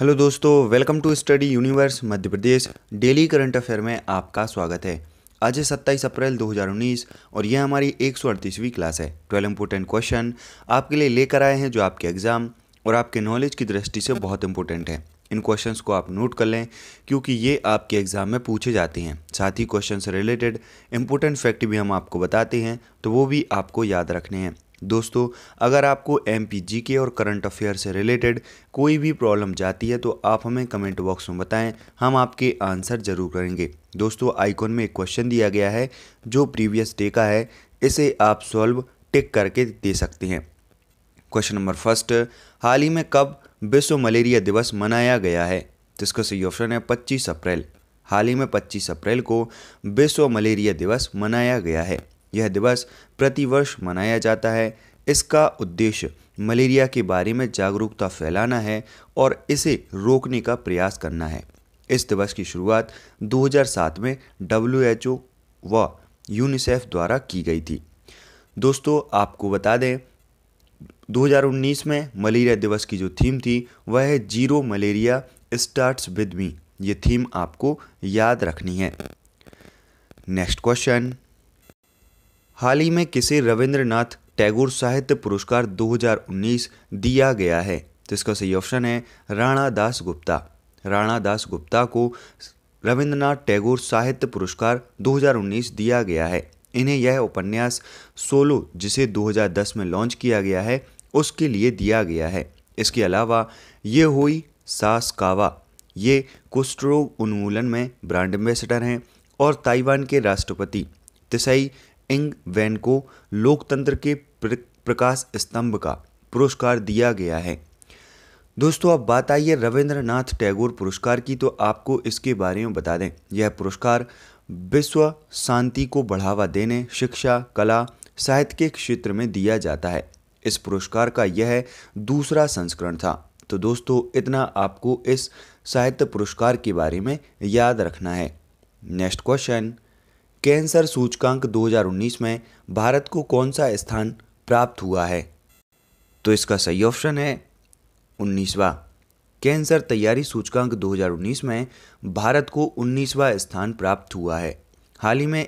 hello दोस्तों welcome to study universe Madhya Pradesh daily current affair में आपका स्वागत है आज है सत्ताईस अप्रैल 2019 और यह हमारी एक क्लास है ट्वेल्व इंपोर्टेंट क्वेश्चन आपके लिए लेकर आए हैं जो आपके एग्ज़ाम और आपके नॉलेज की दृष्टि से बहुत इंपॉर्टेंट है इन क्वेश्चंस को आप नोट कर लें क्योंकि ये आपके एग्ज़ाम में पूछे जाते हैं साथ ही क्वेश्चन से रिलेटेड इंपॉर्टेंट फैक्ट भी हम आपको बताते हैं तो वो भी आपको याद रखने हैं दोस्तों अगर आपको एम पी जी के और करंट अफेयर से रिलेटेड कोई भी प्रॉब्लम जाती है तो आप हमें कमेंट बॉक्स में बताएं हम आपके आंसर ज़रूर करेंगे दोस्तों आइकॉन में एक क्वेश्चन दिया गया है जो प्रीवियस डे का है इसे आप सॉल्व टिक करके दे सकते हैं क्वेश्चन नंबर फर्स्ट हाल ही में कब विश्व मलेरिया दिवस मनाया गया है जिसका सही ऑप्शन है पच्चीस अप्रैल हाल ही में पच्चीस अप्रैल को विश्व मलेरिया दिवस मनाया गया है यह दिवस प्रतिवर्ष मनाया जाता है इसका उद्देश्य मलेरिया के बारे में जागरूकता फैलाना है और इसे रोकने का प्रयास करना है इस दिवस की शुरुआत 2007 में डब्ल्यू व यूनिसेफ द्वारा की गई थी दोस्तों आपको बता दें 2019 में मलेरिया दिवस की जो थीम थी वह है zero malaria starts with me ये थीम आपको याद रखनी है नेक्स्ट क्वेश्चन हाल ही में किसे रविंद्रनाथ टैगोर साहित्य पुरस्कार 2019 दिया गया है तो इसका सही ऑप्शन है राणा दास गुप्ता राणा दास गुप्ता को रविंद्रनाथ टैगोर साहित्य पुरस्कार 2019 दिया गया है इन्हें यह उपन्यास सोलो जिसे 2010 में लॉन्च किया गया है उसके लिए दिया गया है इसके अलावा ये हुई सास कावा ये कुष्ठरोग उन्मूलन में ब्रांड एम्बेसडर हैं और ताइवान के राष्ट्रपति तिसई इंग वैन को लोकतंत्र के प्रकाश स्तंभ का पुरस्कार दिया गया है दोस्तों अब बात आई है रविंद्रनाथ टैगोर पुरस्कार की तो आपको इसके बारे में बता दें यह पुरस्कार विश्व शांति को बढ़ावा देने शिक्षा कला साहित्य के क्षेत्र में दिया जाता है इस पुरस्कार का यह दूसरा संस्करण था तो दोस्तों इतना आपको इस साहित्य पुरस्कार के बारे में याद रखना है नेक्स्ट क्वेश्चन कैंसर सूचकांक 2019 में भारत को कौन सा स्थान प्राप्त हुआ है तो इसका सही ऑप्शन है उन्नीसवा कैंसर तैयारी सूचकांक 2019 में भारत को उन्नीसवा स्थान प्राप्त हुआ है हाल ही में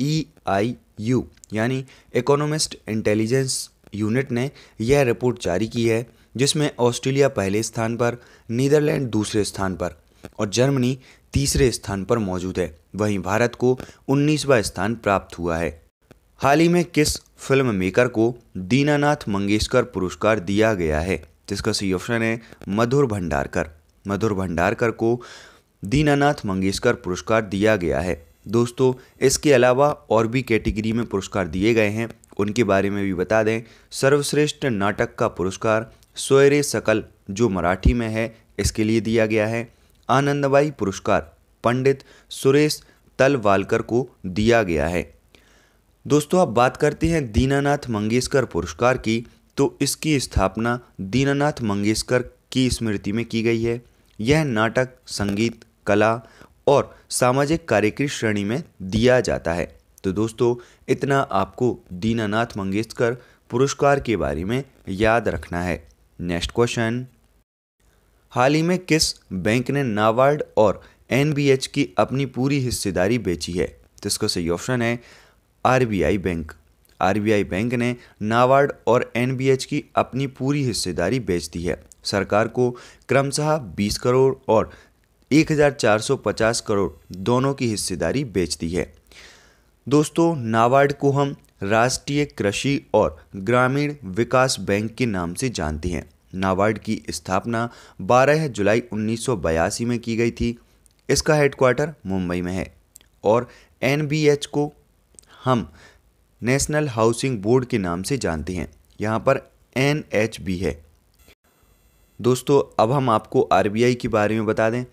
ई आई यू यानी इकोनॉमिस्ट इंटेलिजेंस यूनिट ने यह रिपोर्ट जारी की है जिसमें ऑस्ट्रेलिया पहले स्थान पर नीदरलैंड दूसरे स्थान पर और जर्मनी तीसरे स्थान पर मौजूद है वहीं भारत को उन्नीसवा स्थान प्राप्त हुआ है हाल ही में किस फिल्म मेकर को दीनानाथ मंगेशकर पुरस्कार दिया गया है जिसका सही ऑप्शन है मधुर भंडारकर मधुर भंडारकर को दीनानाथ मंगेशकर पुरस्कार दिया गया है दोस्तों इसके अलावा और भी कैटेगरी में पुरस्कार दिए गए हैं उनके बारे में भी बता दें सर्वश्रेष्ठ नाटक का पुरस्कार सोयरे सकल जो मराठी में है इसके लिए दिया गया है आनंदबाई पुरस्कार पंडित सुरेश तलवालकर को दिया गया है दोस्तों आप बात करते हैं दीनानाथ मंगेशकर पुरस्कार की तो इसकी स्थापना दीनानाथ मंगेशकर की स्मृति में की गई है यह नाटक संगीत कला और सामाजिक कार्य की श्रेणी में दिया जाता है तो दोस्तों इतना आपको दीनानाथ मंगेशकर पुरस्कार के बारे में याद रखना है नेक्स्ट क्वेश्चन हाल ही में किस बैंक ने नाबार्ड और एन की अपनी पूरी हिस्सेदारी बेची है जिसको सही ऑप्शन है आर बैंक आर बैंक ने नाबार्ड और एन की अपनी पूरी हिस्सेदारी बेच दी है सरकार को क्रमशः 20 करोड़ और 1450 करोड़ दोनों की हिस्सेदारी बेच दी है दोस्तों नाबार्ड को हम राष्ट्रीय कृषि और ग्रामीण विकास बैंक के नाम से जानते हैं नाबार्ड की स्थापना 12 जुलाई 1982 में की गई थी इसका हेडक्वार्टर मुंबई में है और एन को हम नेशनल हाउसिंग बोर्ड के नाम से जानते हैं यहाँ पर एन है दोस्तों अब हम आपको आर के बारे में बता दें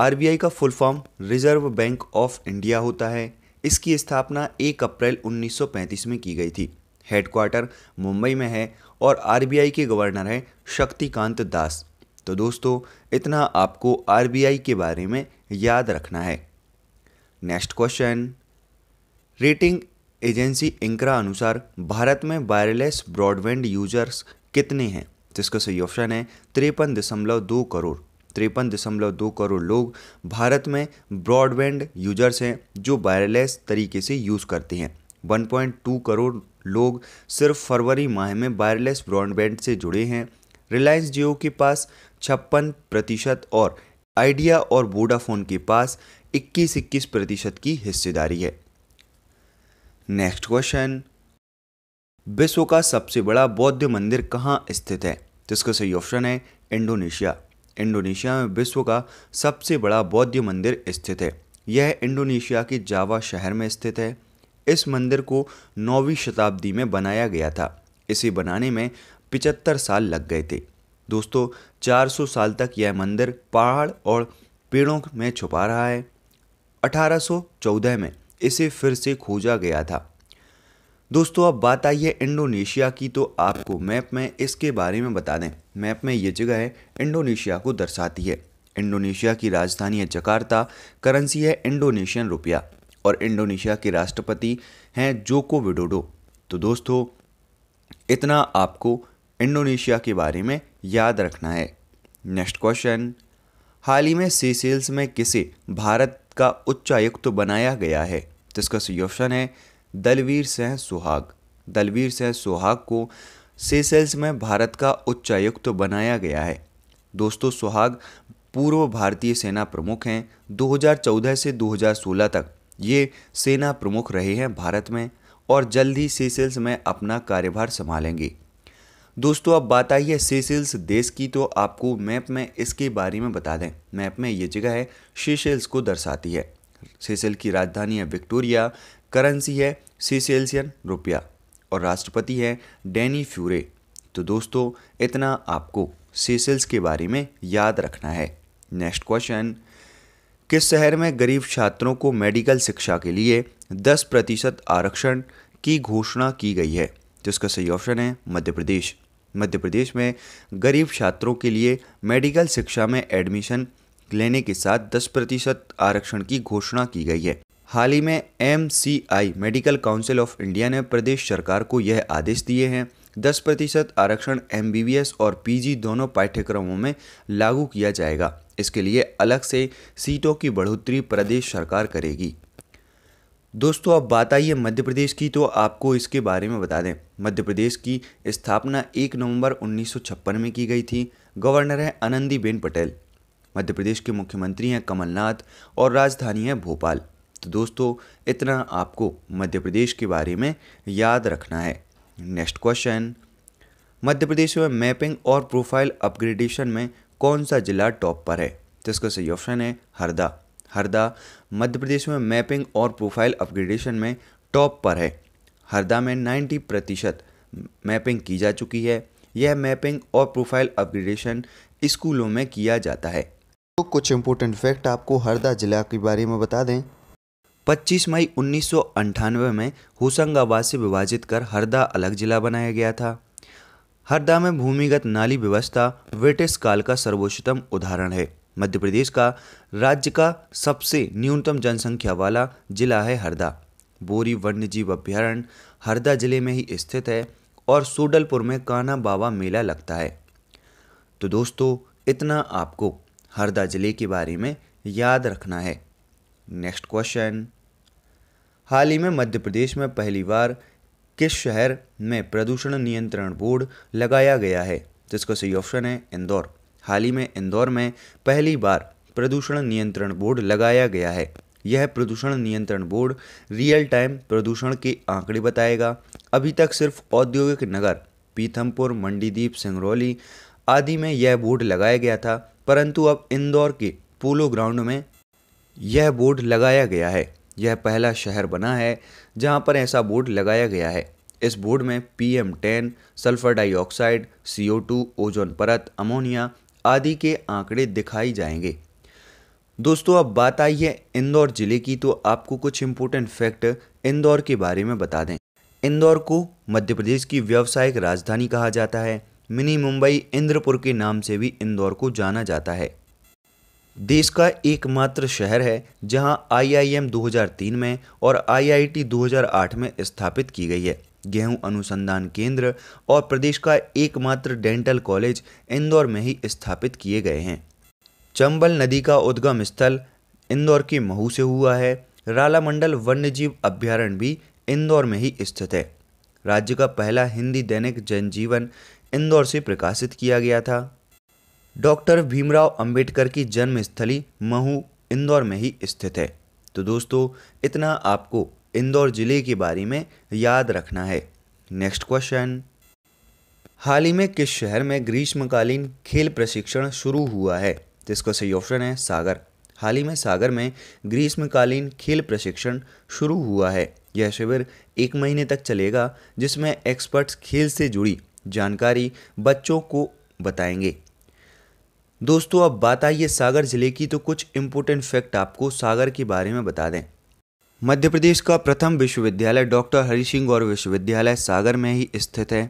आर का full form reserve bank of India होता है इसकी स्थापना 1 अप्रैल 1935 में की गई थी हेडक्वार्टर मुंबई में है और आर के गवर्नर हैं शक्तिकांत दास तो दोस्तों इतना आपको आर के बारे में याद रखना है नेक्स्ट क्वेश्चन रेटिंग एजेंसी इंकरा अनुसार भारत में वायरलेस ब्रॉडबैंड यूजर्स कितने हैं जिसका सही ऑप्शन है तिरपन दशमलव दो करोड़ तिरपन दशमलव दो करोड़ लोग भारत में ब्रॉडबैंड यूजर्स हैं जो वायरलेस तरीके से यूज़ करते हैं 1.2 करोड़ लोग सिर्फ फरवरी माह में वायरलेस ब्रॉडबैंड से जुड़े हैं रिलायंस जियो के पास छप्पन प्रतिशत और आइडिया और वोडाफोन के पास इक्कीस इक्कीस प्रतिशत की हिस्सेदारी है नेक्स्ट क्वेश्चन विश्व का सबसे बड़ा बौद्ध मंदिर कहाँ स्थित है तो इसका सही ऑप्शन है इंडोनेशिया इंडोनेशिया में विश्व का सबसे बड़ा बौद्ध मंदिर स्थित है यह इंडोनेशिया के जावा शहर में स्थित है इस मंदिर को नौवीं शताब्दी में बनाया गया था इसे बनाने में पिचहत्तर साल लग गए थे दोस्तों 400 साल तक यह मंदिर पहाड़ और पेड़ों में छुपा रहा है 1814 में इसे फिर से खोजा गया था दोस्तों अब बात आई है इंडोनेशिया की तो आपको मैप में इसके बारे में बता दें मैप में ये जगह है इंडोनेशिया को दर्शाती है इंडोनेशिया की राजधानी है जकार्ता करेंसी है इंडोनेशियन रुपया और इंडोनेशिया के राष्ट्रपति हैं जोको विडोडो तो दोस्तों इतना आपको इंडोनेशिया के बारे में याद रखना है नेक्स्ट क्वेश्चन हाल ही में सीसेल्स में किसे भारत का उच्चायुक्त बनाया गया है तो इसका सही ऑप्शन है दलवीर सिंह सुहाग दलवीर सिंह सुहाग को सेसेल्स में भारत का उच्चायुक्त बनाया गया है दोस्तों सुहाग पूर्व भारतीय सेना प्रमुख हैं 2014 से 2016 तक ये सेना प्रमुख रहे हैं भारत में और जल्द ही सीसेल्स में अपना कार्यभार संभालेंगे दोस्तों अब बात आई है सेसेल्स देश की तो आपको मैप में इसके बारे में बता दें मैप में ये जगह है सीसेल्स को दर्शाती है सेसेल की राजधानी है विक्टोरिया करेंसी है सीसेल्सियन रुपया और राष्ट्रपति है डैनी फ्यूरे तो दोस्तों इतना आपको सेसेल्स के बारे में याद रखना है नेक्स्ट क्वेश्चन किस शहर में गरीब छात्रों को मेडिकल शिक्षा के लिए 10 प्रतिशत आरक्षण की घोषणा की गई है जिसका सही ऑप्शन है मध्य प्रदेश मध्य प्रदेश में गरीब छात्रों के लिए मेडिकल शिक्षा में एडमिशन लेने के साथ 10 प्रतिशत आरक्षण की घोषणा की गई है हाल ही में M medical council of India ने प्रदेश सरकार को यह आदेश दिए हैं दस प्रतिशत आरक्षण एम और पीजी दोनों पाठ्यक्रमों में लागू किया जाएगा इसके लिए अलग से सीटों की बढ़ोतरी प्रदेश सरकार करेगी दोस्तों अब बात आई है मध्य प्रदेश की तो आपको इसके बारे में बता दें मध्य प्रदेश की स्थापना 1 नवंबर 1956 में की गई थी गवर्नर हैं आनंदीबेन पटेल मध्य प्रदेश के मुख्यमंत्री हैं कमलनाथ और राजधानी है भोपाल तो दोस्तों इतना आपको मध्य प्रदेश के बारे में याद रखना है नेक्स्ट क्वेश्चन मध्य प्रदेश में मैपिंग और प्रोफाइल अपग्रेडेशन में कौन सा जिला टॉप पर है तो इसका सही ऑप्शन है हरदा हरदा मध्य प्रदेश में मैपिंग और प्रोफाइल अपग्रेडेशन में टॉप पर है हरदा में 90 प्रतिशत मैपिंग की जा चुकी है यह मैपिंग और प्रोफाइल अपग्रेडेशन स्कूलों में किया जाता है तो कुछ इंपोर्टेंट फैक्ट आपको हरदा ज़िला के बारे में बता दें 25 मई उन्नीस में होशंगाबाद से विभाजित कर हरदा अलग जिला बनाया गया था हरदा में भूमिगत नाली व्यवस्था ब्रिटिश काल का सर्वोच्चतम उदाहरण है मध्य प्रदेश का राज्य का सबसे न्यूनतम जनसंख्या वाला जिला है हरदा बोरी वन्यजीव अभ्यारण्य हरदा जिले में ही स्थित है और सोडलपुर में कान्हा बाबा मेला लगता है तो दोस्तों इतना आपको हरदा जिले के बारे में याद रखना है नेक्स्ट क्वेश्चन हाल ही में मध्य प्रदेश में पहली बार किस शहर में प्रदूषण नियंत्रण बोर्ड लगाया गया है जिसका सही ऑप्शन है इंदौर हाल ही में इंदौर में पहली बार प्रदूषण नियंत्रण बोर्ड लगाया गया है यह प्रदूषण नियंत्रण बोर्ड रियल टाइम प्रदूषण के आंकड़े बताएगा अभी तक सिर्फ औद्योगिक नगर पीथमपुर मंडीदीप सिंगरौली आदि में यह बोर्ड लगाया गया था परंतु अब इंदौर के पोलो ग्राउंड में यह बोर्ड लगाया गया है यह पहला शहर बना है जहां पर ऐसा बोर्ड लगाया गया है इस बोर्ड में P M ten sulphur dioxide C O two ozone परत अमोनिया आदि के आंकड़े दिखाई जाएंगे दोस्तों अब बात आई है इंदौर ज़िले की तो आपको कुछ इम्पोर्टेंट फैक्ट इंदौर के बारे में बता दें इंदौर को मध्य प्रदेश की व्यावसायिक राजधानी कहा जाता है मिनी मुंबई इंद्रपुर के नाम से भी इंदौर को जाना जाता है देश का एकमात्र शहर है जहां आईआईएम 2003 में और आईआईटी 2008 में स्थापित की गई है गेहूं अनुसंधान केंद्र और प्रदेश का एकमात्र डेंटल कॉलेज इंदौर में ही स्थापित किए गए हैं चंबल नदी का उद्गम स्थल इंदौर के महू से हुआ है रालामंडल वन्यजीव अभ्यारण्य भी इंदौर में ही स्थित है राज्य का पहला हिंदी दैनिक जनजीवन इंदौर से प्रकाशित किया गया था डॉक्टर भीमराव अंबेडकर की जन्मस्थली महू इंदौर में ही स्थित है तो दोस्तों इतना आपको इंदौर ज़िले के बारे में याद रखना है नेक्स्ट क्वेश्चन हाल ही में किस शहर में ग्रीष्मकालीन खेल प्रशिक्षण शुरू हुआ है तो इसका सही ऑप्शन है सागर हाल ही में सागर में ग्रीष्मकालीन खेल प्रशिक्षण शुरू हुआ है यह शिविर एक महीने तक चलेगा जिसमें एक्सपर्ट्स खेल से जुड़ी जानकारी बच्चों को बताएंगे दोस्तों अब बात आई है सागर जिले की तो कुछ इम्पोर्टेंट फैक्ट आपको सागर के बारे में बता दें मध्य प्रदेश का प्रथम विश्वविद्यालय डॉक्टर हरि सिंह गौर विश्वविद्यालय सागर में ही स्थित है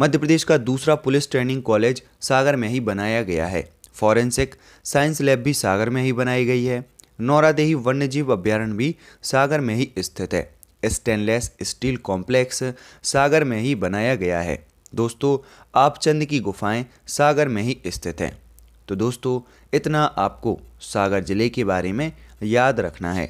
मध्य प्रदेश का दूसरा पुलिस ट्रेनिंग कॉलेज सागर में ही बनाया गया है फॉरेंसिक साइंस लैब भी सागर में ही बनाई गई है नौरादेही वन्यजीव अभ्यारण्य भी सागर में ही स्थित है स्टेनलेस स्टील कॉम्प्लेक्स सागर में ही बनाया गया है दोस्तों आपचंद की गुफाएं सागर में ही स्थित हैं तो दोस्तों इतना आपको सागर ज़िले के बारे में याद रखना है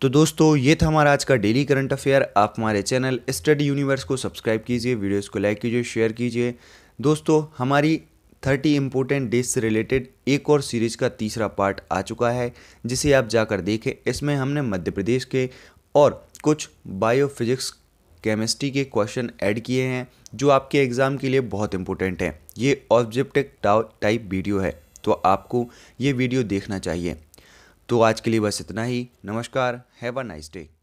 तो दोस्तों ये था हमारा आज का डेली करंट अफेयर आप हमारे चैनल स्टडी यूनिवर्स को सब्सक्राइब कीजिए वीडियोस को लाइक कीजिए शेयर कीजिए दोस्तों हमारी थर्टी इम्पोर्टेंट डेज से रिलेटेड एक और सीरीज़ का तीसरा पार्ट आ चुका है जिसे आप जाकर देखें इसमें हमने मध्य प्रदेश के और कुछ बायोफिजिक्स केमिस्ट्री के क्वेश्चन ऐड किए हैं जो आपके एग्ज़ाम के लिए बहुत इंपॉर्टेंट हैं ये ऑब्जेक्टिव टाइप वीडियो है तो आपको ये वीडियो देखना चाहिए तो आज के लिए बस इतना ही नमस्कार हैव अ नाइस डे